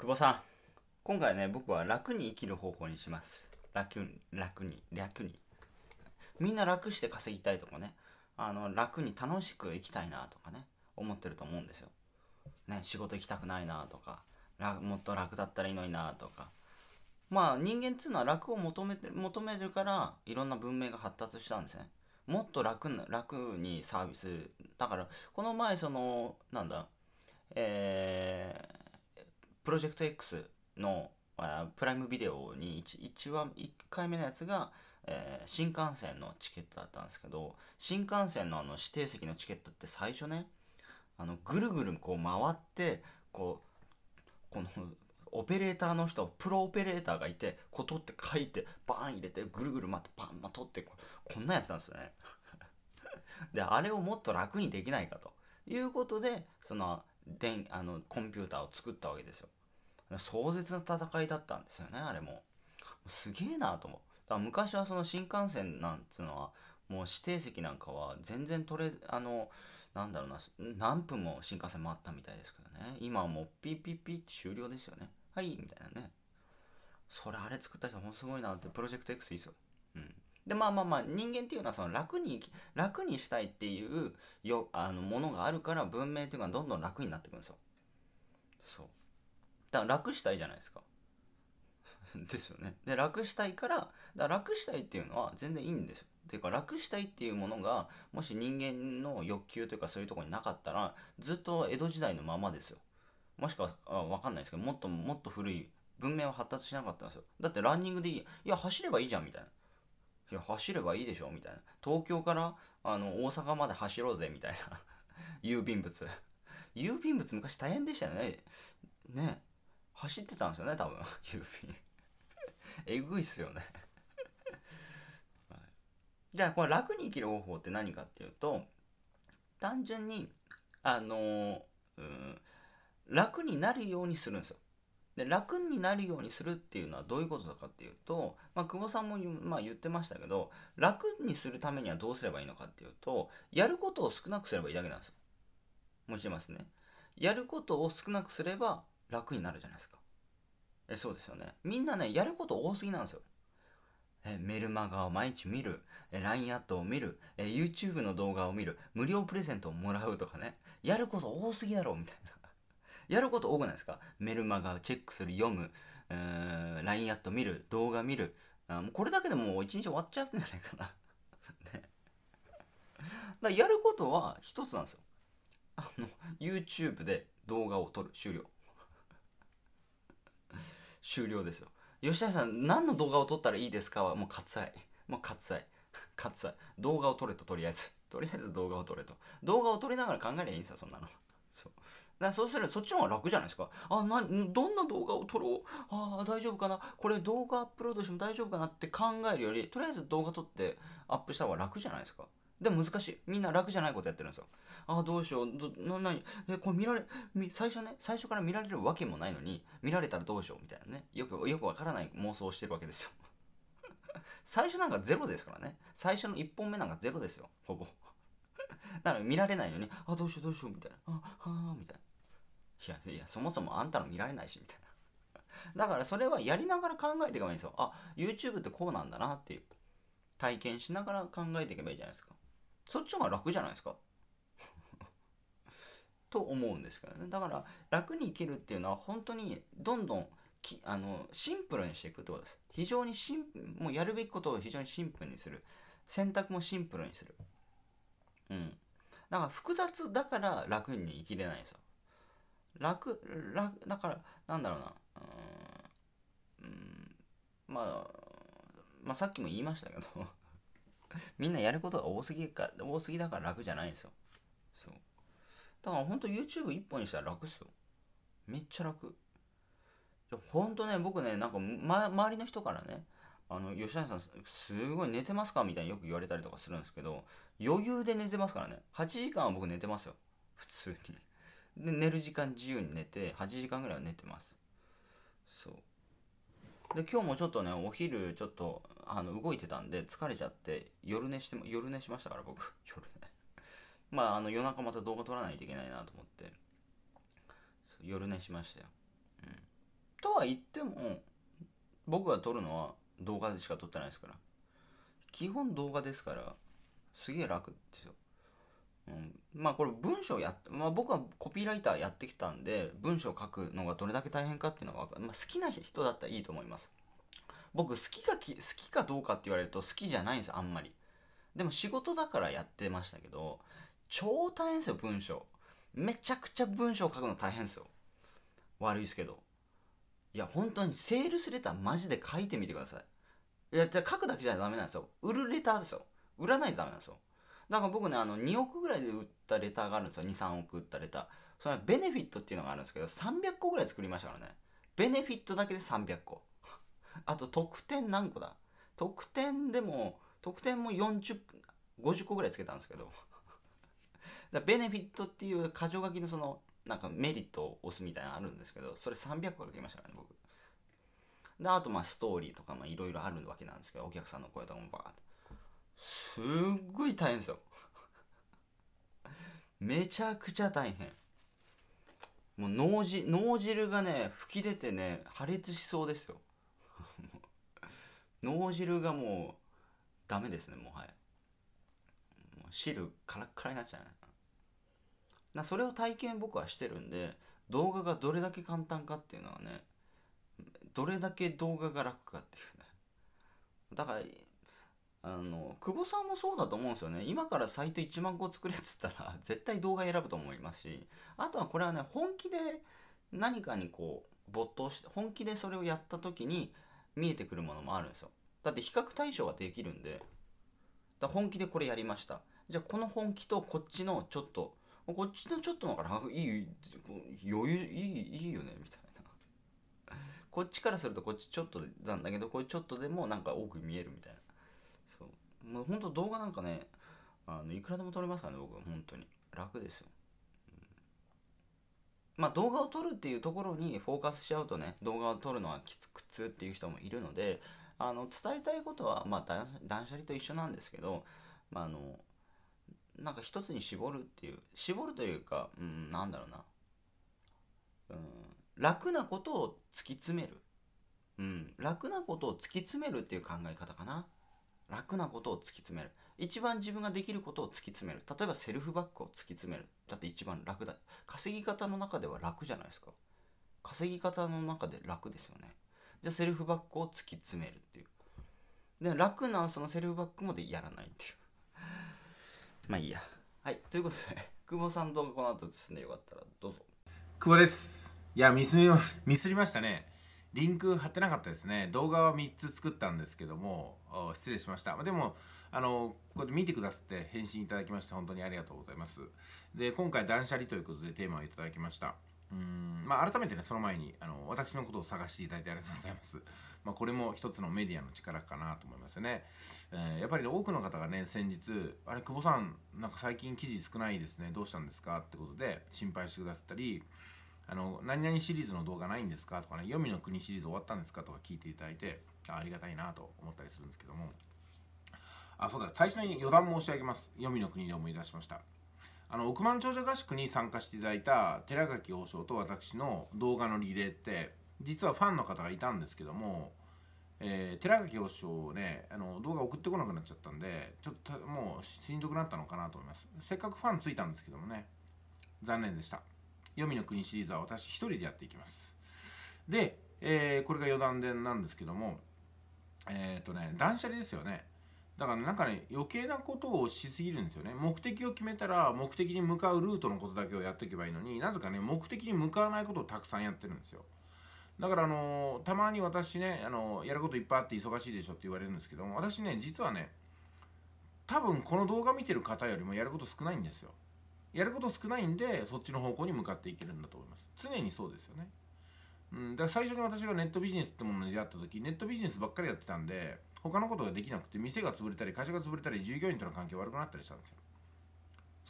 久保さん今回ね僕は楽に生きる方法にします楽に楽に楽にみんな楽して稼ぎたいとかねあの楽に楽しく生きたいなとかね思ってると思うんですよ、ね、仕事行きたくないなとかもっと楽だったらいいのになとかまあ人間っていうのは楽を求めて求めるからいろんな文明が発達したんですねもっと楽な楽にサービスだからこの前そのなんだえー、プロジェクト X のプライムビデオに 1, 1話1回目のやつが、えー、新幹線のチケットだったんですけど新幹線のあの指定席のチケットって最初ねあのぐるぐるこう回ってこうこのオペレーターの人プロオペレーターがいてこう取って書いてバーン入れてぐるぐる回ってバンバン取ってこんなやつなんですよね。であれをもっと楽にできないかということでその電あのコンピューターを作ったわけですよ。壮絶な戦いだったんですよねあれもすげえなと思うだから昔はその新幹線なんつうのはもう指定席なんかは全然取れあのなんだろうな何分も新幹線回ったみたいですけどね今はもうピッピッピッって終了ですよねはいみたいなねそれあれ作った人ほんすごいなってプロジェクト X いいっすようんでまあまあまあ人間っていうのはその楽に楽にしたいっていうよあのものがあるから文明っていうのはどんどん楽になってくるんですよそうだから楽したいじゃないですか ですよねで楽したいからだ楽したいっていうのは全然いいんですよていうか楽したいっていうものがもし人間の欲求というかそういうとこになかったらずっと江戸時代のままですよもしくは分かんないですけどもっともっと古い文明は発達しなかったんですよだってランニングでいいいや走ればいいじゃんみたいないや走ればいいでしょみたいな東京からあの大阪まで走ろうぜみたいな 郵便物郵便物昔大変でしたよねね走ってたんですよね多分郵便 えぐいっすよね はい、じゃあこの楽に生きる方法って何かっていうと単純にあのうん楽になるようにするんですよで楽になるようにするっていうのはどういうことかっていうと、まあ、久保さんも、まあ、言ってましたけど楽にするためにはどうすればいいのかっていうとやることを少なくすればいいだけなんですよ。もちますね。やることを少なくすれば楽になるじゃないですか。え、そうですよね。みんなね、やること多すぎなんですよ。え、メルマガを毎日見る、え、LINE アットを見る、え、YouTube の動画を見る、無料プレゼントをもらうとかね。やること多すぎだろ、みたいな。やること多くないですかメルマガをチェックする、読む、うん、LINE アット見る、動画見る。あもうこれだけでもう一日終わっちゃうんじゃないかな。ね。だやることは一つなんですよ。あの、YouTube で動画を撮る、終了。終了ですよ吉田さん何の動画を撮ったらいいですかはもう割愛もう割愛 割愛動画を撮れととりあえずとりあえず動画を撮れと動画を撮りながら考えりゃいいんですよそんなの そうだそうするとそっちの方が楽じゃないですかあなどんな動画を撮ろうあ大丈夫かなこれ動画アップロードしても大丈夫かなって考えるよりとりあえず動画撮ってアップした方が楽じゃないですかでも難しい。みんな楽じゃないことやってるんですよ。ああ、どうしよう。ど、な、なに、え、これ見られ、最初ね、最初から見られるわけもないのに、見られたらどうしようみたいなね。よく、よくわからない妄想をしてるわけですよ。最初なんかゼロですからね。最初の1本目なんかゼロですよ。ほぼ。だから見られないよに、あ、どうしようどうしようみたいな。あ、はあ、みたいな。いや、いや、そもそもあんたの見られないし、みたいな。だからそれはやりながら考えていけばいいんですよ。あ、YouTube ってこうなんだなっていう。体験しながら考えていけばいいじゃないですか。そっちの方が楽じゃないですか と思うんですけどねだから楽に生きるっていうのは本当にどんどんきあのシンプルにしていくってことです非常にシンもうやるべきことを非常にシンプルにする選択もシンプルにするうんだから複雑だから楽に生きれないんですよ楽楽だからなんだろうなうん、まあ、まあさっきも言いましたけど みんなやることが多すぎか多すぎだから楽じゃないんですよそうだからほんと YouTube 一本にしたら楽っすよめっちゃ楽いやほんとね僕ねなんか、ま、周りの人からねあの吉谷さんすごい寝てますかみたいによく言われたりとかするんですけど余裕で寝てますからね8時間は僕寝てますよ普通にで寝る時間自由に寝て8時間ぐらいは寝てますそうで今日もちょっとねお昼ちょっとあの動いてたんで疲れちゃって夜寝しても夜寝しましたから僕 夜寝まああの夜中また動画撮らないといけないなと思って夜寝しましたよ、うん、とは言っても僕が撮るのは動画でしか撮ってないですから基本動画ですからすげえ楽ですよ、うん、まあこれ文章やまあ、僕はコピーライターやってきたんで文章書くのがどれだけ大変かっていうのは、まあ、好きな人だったらいいと思います僕好きかき好きかどうかって言われると好きじゃないんですあんまりでも仕事だからやってましたけど超大変ですよ文章めちゃくちゃ文章書くの大変ですよ悪いですけどいや本当にセールスレターマジで書いてみてくださいいや書くだけじゃダメなんですよ売るレターですよ売らないとダメなんですよだから僕ねあの2億ぐらいで売ったレターがあるんですよ23億売ったレターそれはベネフィットっていうのがあるんですけど300個ぐらい作りましたからねベネフィットだけで300個あと得点何個だ得点でも得点も4050個ぐらいつけたんですけど だベネフィットっていう箇条書きのそのなんかメリットを押すみたいなのあるんですけどそれ300個書きましたからね僕であとまあストーリーとかいろいろあるわけなんですけどお客さんの声とかもバーってすっごい大変ですよ めちゃくちゃ大変もう脳汁脳汁がね吹き出てね破裂しそうですよ脳汁がもうダメですねもはやもう汁カラッカラになっちゃうなそれを体験僕はしてるんで動画がどれだけ簡単かっていうのはねどれだけ動画が楽かっていうねだからあの久保さんもそうだと思うんですよね今からサイト1万個作れっつったら絶対動画選ぶと思いますしあとはこれはね本気で何かにこう没頭して本気でそれをやった時に見えてくるものもあるんですよだって比較対象ができるんでだ本気でこれやりましたじゃあこの本気とこっちのちょっとこっちのちょっとのからいい余裕いいいいよねみたいなこっちからするとこっちちょっとなんだけどこれちょっとでもなんか多く見えるみたいなそうもうほんと動画なんかねあのいくらでも撮れますからね僕は本当に楽ですよまあ、動画を撮るっていうところにフォーカスしちゃうとね動画を撮るのはきつく痛っていう人もいるのであの伝えたいことは、まあ、断捨離と一緒なんですけど、まあ、あのなんか一つに絞るっていう絞るというか、うん、なんだろうな、うん、楽なことを突き詰める、うん、楽なことを突き詰めるっていう考え方かな。楽なことを突き詰める一番自分ができることを突き詰める例えばセルフバックを突き詰めるだって一番楽だ稼ぎ方の中では楽じゃないですか稼ぎ方の中で楽ですよねじゃあセルフバックを突き詰めるっていうで楽なそのセルフバックまでやらないっていう まあいいやはいということで久保さん画この後進んでよかったらどうぞ久保ですいやミスりましたねリンク貼ってなかったですね。動画は3つ作ったんですけども、失礼しました。でも、あの、こうやって見てくださって返信いただきまして、本当にありがとうございます。で、今回断捨離ということでテーマをいただきました。うんまあ、改めてね、その前にあの私のことを探していただいてありがとうございます。まあ、これも一つのメディアの力かなと思いますね。えー、やっぱり、ね、多くの方がね、先日、あれ、久保さん、なんか最近記事少ないですね、どうしたんですかってことで心配してくださったり、あの、何々シリーズの動画ないんですかとかね、読みの国シリーズ終わったんですかとか聞いていただいて、ありがたいなと思ったりするんですけども。あ、そうだ、最初に余談申し上げます。読みの国で思い出しました。あの、億万長者合宿に参加していただいた寺垣王将と私の動画のリレーって、実はファンの方がいたんですけども、えー、寺垣王将ねあの動画送ってこなくなっちゃったんでちょっともうしんどくなったのかなと思いますせっかくファンついたんですけどもね残念でした黄泉の国シリーズは私一人でやっていきます。で、えー、これが余談でなんですけども、えっ、ー、とね、断捨離ですよね。だからなんかね、余計なことをしすぎるんですよね。目的を決めたら、目的に向かうルートのことだけをやっていけばいいのに、なぜかね、目的に向かわないことをたくさんやってるんですよ。だからあのー、たまに私ね、あのー、やることいっぱいあって忙しいでしょって言われるんですけども、私ね、実はね、多分この動画見てる方よりもやること少ないんですよ。やること少ないんでそっちの方向に向かっていけるんだと思います常にそうですよね、うん、だから最初に私がネットビジネスってものに出会った時ネットビジネスばっかりやってたんで他のことができなくて店が潰れたり会社が潰れたり従業員との関係悪くなったりしたんですよ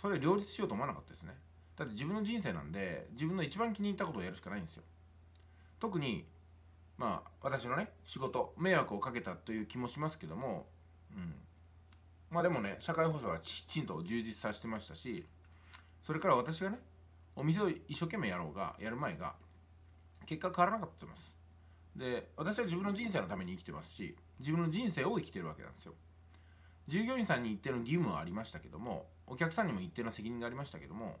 それ両立しようと思わなかったですねだって自分の人生なんで自分の一番気に入ったことをやるしかないんですよ特にまあ私のね仕事迷惑をかけたという気もしますけどもうんまあでもね社会保障はきちんと充実させてましたしそれから私がねお店を一生懸命やろうがやる前が結果変わらなかったと思いますで私は自分の人生のために生きてますし自分の人生を生きてるわけなんですよ従業員さんに一定の義務はありましたけどもお客さんにも一定の責任がありましたけども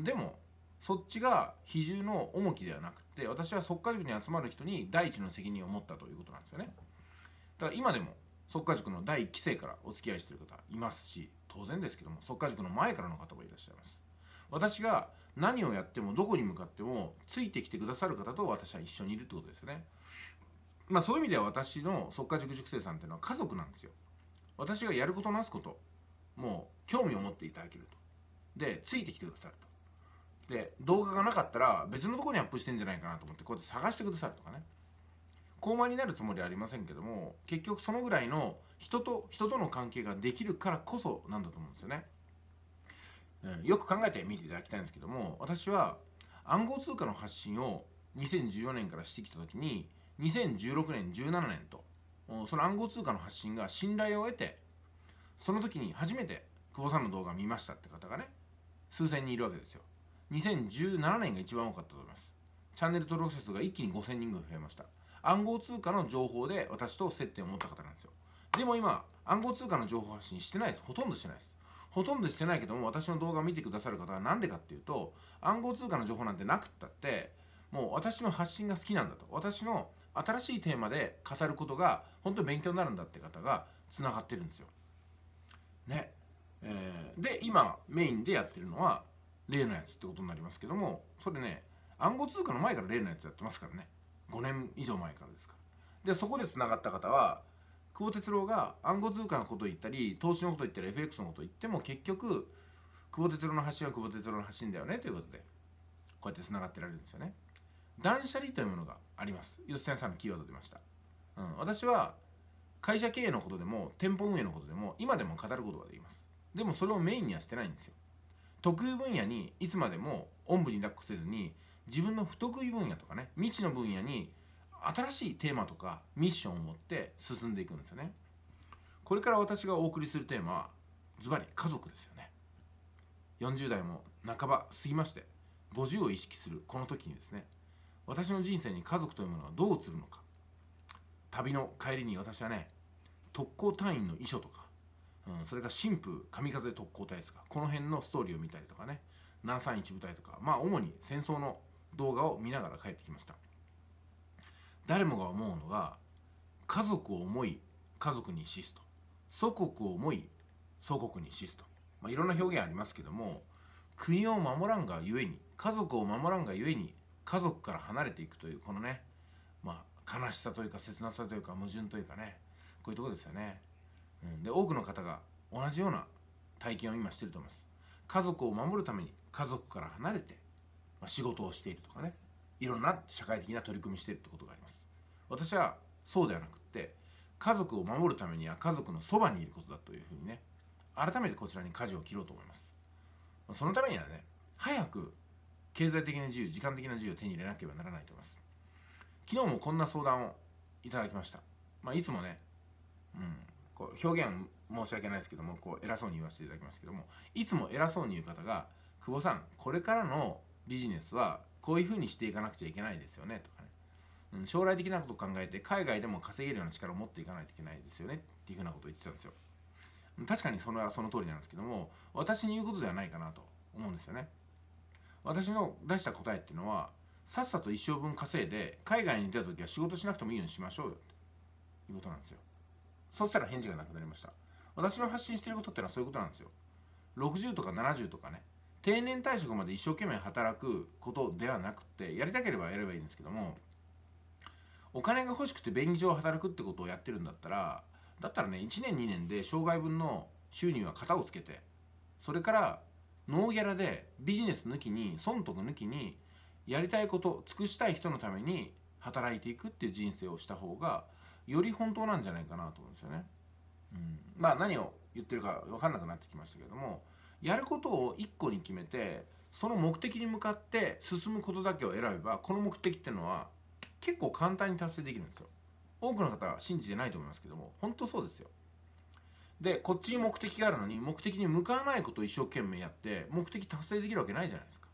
でもそっちが比重の重きではなくて私は即家塾に集まる人に第一の責任を持ったということなんですよねだから今でも即家塾の第1期生からお付き合いしてる方いますし当然ですけども即家塾の前からの方もいらっしゃいます私が何をやってもどこに向かってもついてきてくださる方と私は一緒にいるってことですよね。まあそういう意味では私の即家塾塾生さんっていうのは家族なんですよ。私がやることなすこと、もう興味を持っていただけると。で、ついてきてくださると。で、動画がなかったら別のとこにアップしてんじゃないかなと思ってこうやって探してくださるとかね。高慢になるつもりはありませんけども、結局そのぐらいの人と人との関係ができるからこそなんだと思うんですよね。うん、よく考えてみていただきたいんですけども私は暗号通貨の発信を2014年からしてきた時に2016年17年とその暗号通貨の発信が信頼を得てその時に初めて久保さんの動画見ましたって方がね数千人いるわけですよ2017年が一番多かったと思いますチャンネル登録者数が一気に5000人ぐらい増えました暗号通貨の情報で私と接点を持った方なんですよでも今暗号通貨の情報発信してないですほとんどしてないですほとんどしてないけども私の動画を見てくださる方は何でかっていうと暗号通貨の情報なんてなくったってもう私の発信が好きなんだと私の新しいテーマで語ることが本当に勉強になるんだって方がつながってるんですよ。ね。えー、で今メインでやってるのは例のやつってことになりますけどもそれね暗号通貨の前から例のやつやってますからね5年以上前からですから。でそこでつながった方は久保哲郎が暗号通貨のことを言ったり投資のことを言ったり FX のことを言っても結局久保哲郎の発信は久保哲郎の発信だよねということでこうやってつながってられるんですよね断捨離というものがあります吉田さんのキーワード出ました、うん、私は会社経営のことでも店舗運営のことでも今でも語ることができますでもそれをメインにはしてないんですよ得意分野にいつまでもおんぶに抱っこせずに自分の不得意分野とかね未知の分野に新しいテーマとかミッションを持って進んでいくんですよねこれから私がお送りするテーマはズバリ家族ですよね40代も半ば過ぎまして50を意識するこの時にですね私の人生に家族というものはどう映るのか旅の帰りに私はね特攻隊員の遺書とか、うん、それから神父神風特攻隊ですかこの辺のストーリーを見たりとかね731部隊とかまあ主に戦争の動画を見ながら帰ってきました誰もが思うのが家族を思い家族に死すと祖国を思い祖国に死すと、まあ、いろんな表現ありますけども国を守らんがゆえに家族を守らんがゆえに家族から離れていくというこのね、まあ、悲しさというか切なさというか矛盾というかねこういうとこですよね、うん、で多くの方が同じような体験を今してると思います家族を守るために家族から離れて、まあ、仕事をしているとかねいろんな社会的な取り組みしてるってことがあります私はそうではなくって家族を守るためには家族のそばにいることだというふうにね改めてこちらに舵を切ろうと思いますそのためにはね早く経済的な自由時間的な自由を手に入れなければならないと思います昨日もこんな相談をいただきました、まあ、いつもね、うん、こう表現申し訳ないですけどもこう偉そうに言わせていただきますけどもいつも偉そうに言う方が「久保さんこれからのビジネスはこういうふうにしていかなくちゃいけないですよね」とかね将来的なことを考えて海外でも稼げるような力を持っていかないといけないですよねっていうふうなことを言ってたんですよ確かにそれはその通りなんですけども私に言うことではないかなと思うんですよね私の出した答えっていうのはさっさと一生分稼いで海外に出た時は仕事しなくてもいいようにしましょうよていうことなんですよそしたら返事がなくなりました私の発信してることってのはそういうことなんですよ60とか70とかね定年退職まで一生懸命働くことではなくてやりたければやればいいんですけどもお金が欲しくて便宜上働くってことをやってるんだったらだったらね1年2年で障害分の収入は型をつけてそれからノーギャラでビジネス抜きに損得抜きにやりたいこと尽くしたい人のために働いていくっていう人生をした方がより本当なんじゃないかなと思うんですよね。うん、まあ何を言ってるか分かんなくなってきましたけどもやることを一個に決めてその目的に向かって進むことだけを選べばこの目的っていうのは結構簡単に達成できるんですよ多くの方は信じてないと思いますけども本当そうですよでこっちに目的があるのに目的に向かわないことを一生懸命やって目的達成できるわけないじゃないですか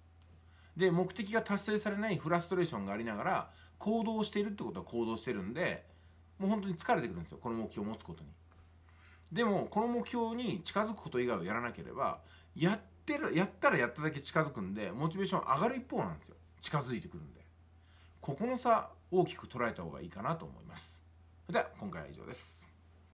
で目的が達成されないフラストレーションがありながら行動しているってことは行動してるんでもう本当に疲れてくるんですよこの目標を持つことにでもこの目標に近づくこと以外をやらなければやってるやったらやっただけ近づくんでモチベーション上がる一方なんですよ近づいてくるんでここの差大きく捉えた方がいいかなと思います。では今回は以上です。